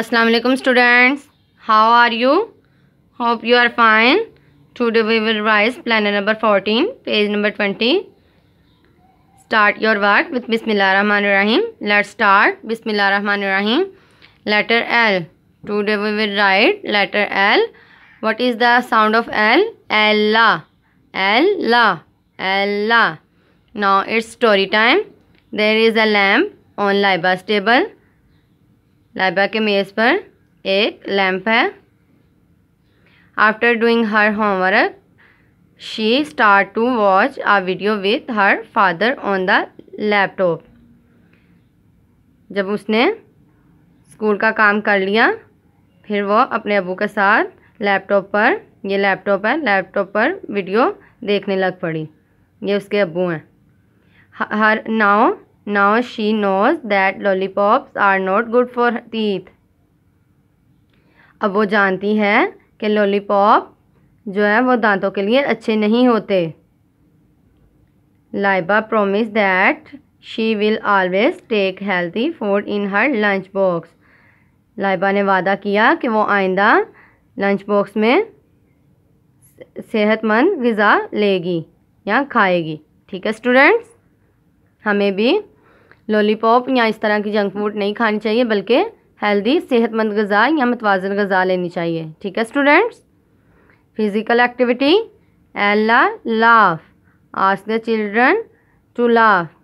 अस्सलाम alaikum students how are you hope you are fine today we will rise planner number 14 page number 20 start your work with Bismillah Ar-Rahman Ar-Rahim. let's start Bismillah Ar-Rahman Ar-Rahim. letter l today we will write letter l what is the sound of l ella ella ella now it's story time there is a lamp on liba's table Laiba के मेज़ पर एक lamp है after doing her homework she start to watch a video with her father on the laptop जब उसने school का काम कर लिया फिर वो अपने अबू के साथ लैपटॉप पर ये लैपटॉप है लैपटॉप पर वीडियो देखने लग पड़ी ये उसके अबू हैं हर नाव Now she knows that lollipops are not good for teeth. अब वो जानती है कि लॉलीपॉप जो है वो दांतों के लिए अच्छे नहीं होते Laiba promise that she will always take healthy food in her lunch box Laiba ने वादा किया कि वो आइंदा लंच बॉक्स में सेहतमंद गज़ा लेगी या खाएगी ठीक है स्टूडेंट्स हमें भी लॉलीपॉप या इस तरह की जंक फूड नहीं खानी चाहिए बल्कि हेल्दी सेहतमंद गज़ा या मतवाजन गज़ा लेनी चाहिए ठीक है स्टूडेंट्स फिज़िकल एक्टिविटी एल्ला laugh ask the children to laugh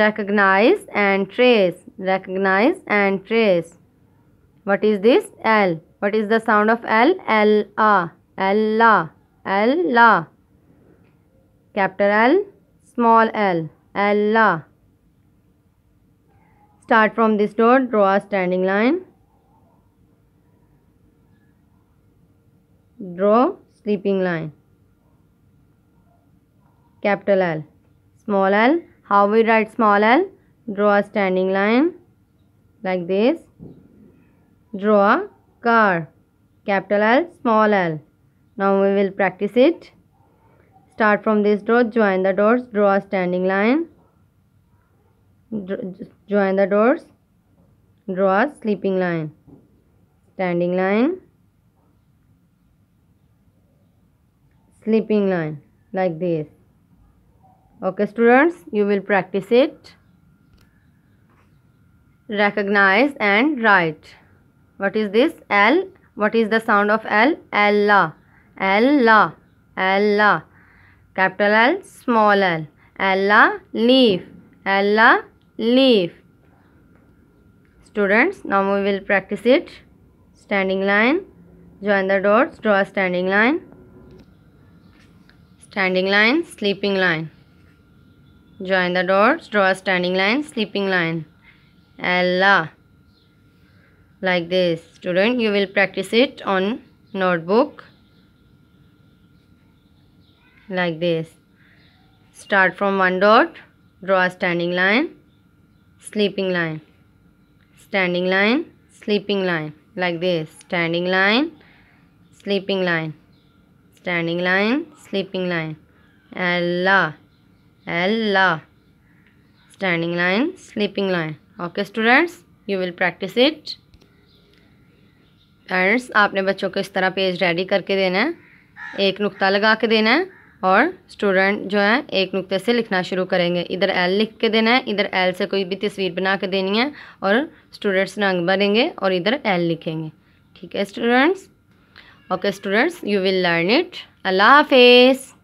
recognize and trace recognize and trace what is this L what is the sound of L L ah L ला एल ला capital L small L Allah. Start from this dot, draw a standing line. Draw sleeping line. Capital L. Small l. How we write small l? Draw a standing line like this. Draw a car. Capital L, small l. Now we will practice it. Start from this row, join the dots, draw a standing line. Join the dots, draw a sleeping line. Standing line. Sleeping line like this. Okay students, you will practice it. Recognize and write. What is this? L. What is the sound of L? Ella. Ella. Ella. Capital L, small l. Ella, leaf. Ella, leaf. Students, now we will practice it. Standing line. Join the dots. Draw a standing line. Standing line, sleeping line. Join the dots. Draw a standing line, sleeping line. Ella. Like this. Student, you will practice it on notebook. like this start from one dot draw a standing line sleeping line standing line sleeping line like this standing line sleeping line standing line sleeping line ella ella standing line sleeping line okay students you will practice it friends आपने बच्चों को इस तरह page ready करके देना है एक नुक्ता लगा के देना है और स्टूडेंट जो है एक नुक्ते से लिखना शुरू करेंगे इधर एल लिख के देना है इधर एल से कोई भी तस्वीर बना के देनी है और स्टूडेंट्स रंग भरेंगे और इधर एल लिखेंगे ठीक है students okay students you will learn it अल्लाह हाफिज़